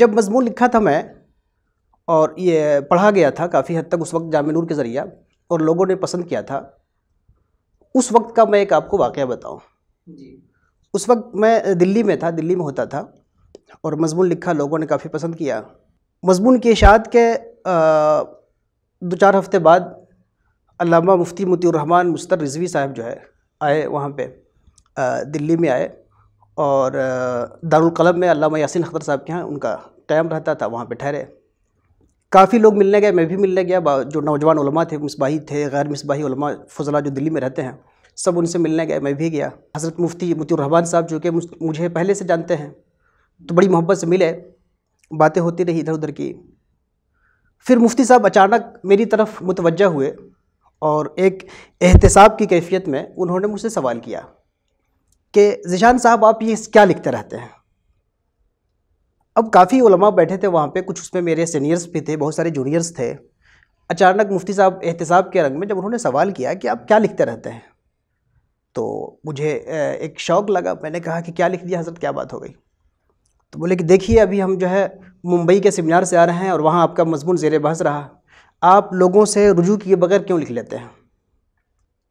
जब मजमून लिखा था मैं और ये पढ़ा गया था काफ़ी हद तक उस वक्त जाम नूर के ज़रिया और लोगों ने पसंद किया था उस वक्त का मैं एक आपको वाक़ बताऊँ उस वक्त मैं दिल्ली में था दिल्ली में होता था और मजमून लिखा लोगों ने काफ़ी पसंद किया मजमून की इशात के दो चार हफ्ते बाद अलामा मुफ्ती मतीमान मुस्तर रिजवी साहब जो है आए वहाँ पे दिल्ली में आए और दारुल कलम में अल्लामा यासिन अख्तर साहब के यहाँ उनका कैम रहता था वहाँ पे ठहरे काफ़ी लोग मिलने गए मैं भी मिलने गया जो नौजवान उलमा थे मिसबाही थे गैर मिसबाही उलमा फजला जो दिल्ली में रहते हैं सब उनसे मिलने गए मैं भी गया हज़रत मुफ्ती रहमान साहब जो कि मुझे पहले से जानते हैं तो बड़ी मोहब्बत से मिले बातें होती रही इधर उधर की फिर मुफ्ती साहब अचानक मेरी तरफ मुतवजह हुए और एक एहतसाब की कैफियत में उन्होंने मुझसे सवाल किया कि जिशान साहब आप ये क्या लिखते रहते हैं अब काफ़ी उलमा बैठे थे वहाँ पे कुछ उसमें मेरे सीनियर्स भी थे बहुत सारे जूनियर्स थे अचानक मुफ्ती साहब एहतसाब के रंग में जब उन्होंने सवाल किया कि आप क्या लिखते रहते हैं तो मुझे एक शौक़ लगा मैंने कहा कि क्या लिख दिया हजरत क्या बात हो गई तो बोले कि देखिए अभी हम जो है मुंबई के सेमिनार से आ रहे हैं और वहाँ आपका मजमून जेर बहस रहा आप लोगों से रुजू किए बगैर क्यों लिख लेते हैं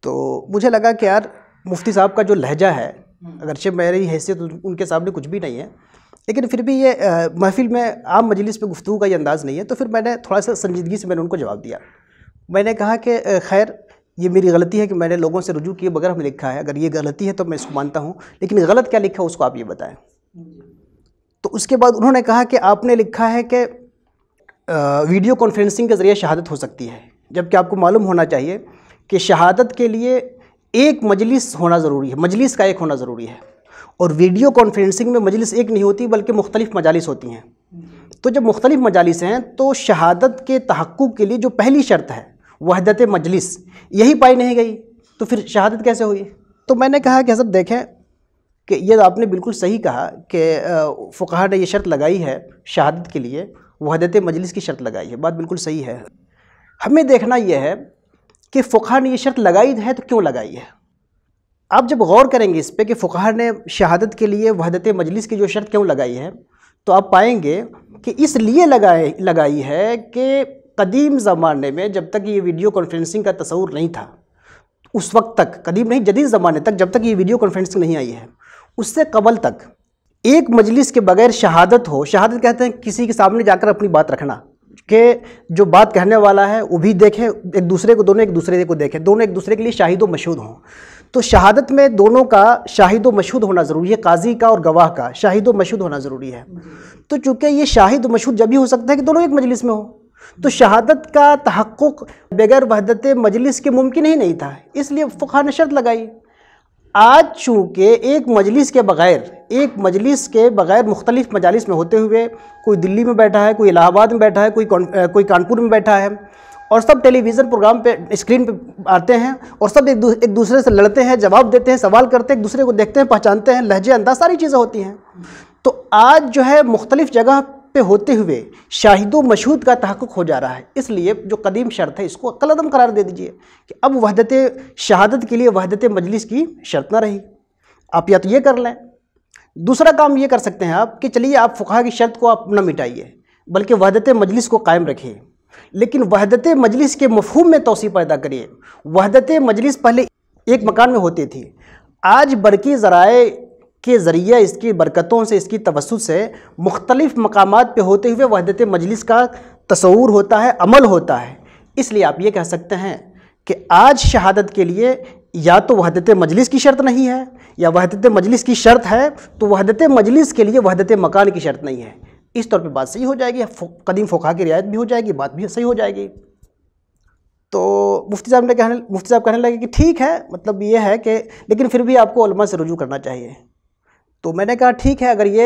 तो मुझे लगा कि यार मुफ्ती साहब का जो लहजा है हम्म। अगरचे मेरी हैसियत उनके सामने कुछ भी नहीं है लेकिन फिर भी ये महफिल में आम मजलिस में गुफ्तु का ये अंदाज़ नहीं है तो फिर मैंने थोड़ा सा संजीदगी से मैंने उनको जवाब दिया मैंने कहा कि खैर ये मेरी गलती है कि मैंने लोगों से रुजू किए बगैर हमें लिखा है अगर ये गलती है तो मैं इसको मानता हूँ लेकिन गलत क्या लिखा उसको आप ये बताएं तो उसके बाद उन्होंने कहा कि आपने लिखा है कि वीडियो कॉन्फ्रेंसिंग के ज़रिए शहादत हो सकती है जबकि आपको मालूम होना चाहिए कि शहादत के लिए एक मजलिस होना ज़रूरी है मजलिस का एक होना ज़रूरी है और वीडियो कॉन्फ्रेंसिंग में मजलिस एक नहीं होती बल्कि मुख्तलिफ़ मजालिस होती हैं तो जब मुख्तलिफ़ मजालिस हैं तो शहादत के तहक़ के लिए जो पहली शर्त है वहदत मजलिस यही पाई नहीं गई तो फिर शहादत कैसे हुई तो मैंने कहा कि हजरत देखें कि ये तो आपने बिल्कुल सही कहा कि फ़ुकाहा ने यह शर्त लगाई है शहादत के लिए वहदत मजलिस की शर्त लगाई है बात बिल्कुल सही है हमें देखना यह है कि फ़ुखा ने यह शर्त लगाई है तो क्यों लगाई है आप जब गौर करेंगे इस पर कि फ़ुखार ने शहादत के लिए वहदत मजलिस की जो शर्त क्यों लगाई है तो आप पाएंगे कि इसलिए लगाए लगाई है कि कदीम ज़माने में जब तक ये वीडियो कॉन्फ्रेंसिंग का तस्वूर नहीं था उस वक्त तक कदीम नहीं जदीद ज़माने तक जब तक ये वीडियो कॉन्फ्रेंसिंग नहीं आई है उससे कबल तक एक मजलिस के बगैर शहादत हो शहादत कहते हैं किसी के सामने जाकर अपनी बात रखना के जो बात कहने वाला है वो भी देखें एक दूसरे को दोनों एक दूसरे को देखें दोनों एक दूसरे के लिए शाहिद मशहूद हों तो शहादत में दोनों का शाहिद मशहूद होना ज़रूरी है काजी का और गवाह का शाहिद मशहूद होना ज़रूरी है तो चूँकि ये शाहिद मशहूद जब भी हो सकता है कि दोनों एक मजलिस में हो तो शहादत का तहक़ बगैर वहदत मजलिस के मुमकिन ही नहीं था इसलिए फ़ुखा ने शर्त लगाई आज चूँकि एक मजलिस के बग़ैर एक मजलिस के बग़ैर मुख्तलिफ़ मजालिस में होते हुए कोई दिल्ली में बैठा है कोई इलाहाबाद में बैठा है कोई कोई कानपुर में बैठा है और सब टेलीविज़न प्रोग्राम पे स्क्रीन पे आते हैं और सब एक, दू, एक दूसरे से लड़ते हैं जवाब देते हैं सवाल करते हैं एक दूसरे को देखते हैं पहचानते हैं लहजे अंदाज सारी चीज़ें होती हैं तो आज जो है मुख्तलिफ़ जगह पे होते हुए शाहिदो मशहूद का तहक़ हो जा रहा है इसलिए जो कदीम शर्त है इसको कलदम करार दे दीजिए कि अब वहदत शहादत के लिए वहदत मजलिस की शर्त ना रही आप या तो ये कर लें दूसरा काम ये कर सकते हैं आप कि चलिए आप फ़ुका की शर्त को आप न मिटाइए बल्कि वहदत मजलिस को कायम रखिए लेकिन वहदत मजलिस के मफहूम में तोसी पैदा करिए वहदत मजलिस पहले एक मकान में होती थी आज बरकी ज़राए के ज़रिए इसकी बरकतों से इसकी तवसु से मुख्तलिफ़ मकाम पे होते हुए वहदत मजलिस का तस्वूर होता है अमल होता है इसलिए आप ये कह सकते हैं कि आज शहादत के लिए या तो वहदत मजलिस की शर्त नहीं है या वहदत मजलिस की शर्त है तो वहदत मजलिस के लिए वहदत मकान की शर्त नहीं है इस तौर पे बात सही हो जाएगी कदीम फ़ोखा की रियायत भी हो जाएगी बात भी सही हो जाएगी तो मुफ्ती साहब ने कहने मुफ्ती साहब कहने लगे कि ठीक है मतलब ये है कि लेकिन फिर भी आपको से रजू करना चाहिए तो मैंने कहा ठीक है अगर ये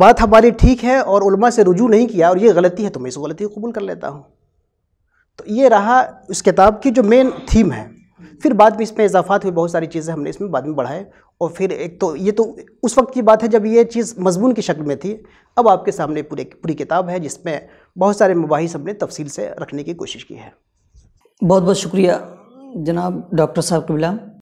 बात हमारी ठीक है और उलमा से रुजू नहीं किया और ये गलती है तो मैं इस गलती को कबूल कर लेता हूँ तो ये रहा इस किताब की जो मेन थीम है फिर बाद में इसमें इजाफात हुए बहुत सारी चीज़ें हमने इसमें बाद में बढ़ाए और फिर एक तो ये तो उस वक्त की बात है जब ये चीज़ मजमून की शक्ल में थी अब आपके सामने पूरे पूरी किताब है जिसमें बहुत सारे मुबाहिस हमने तफसील से रखने की कोशिश की है बहुत बहुत शुक्रिया जनाब डॉक्टर साहब कबिला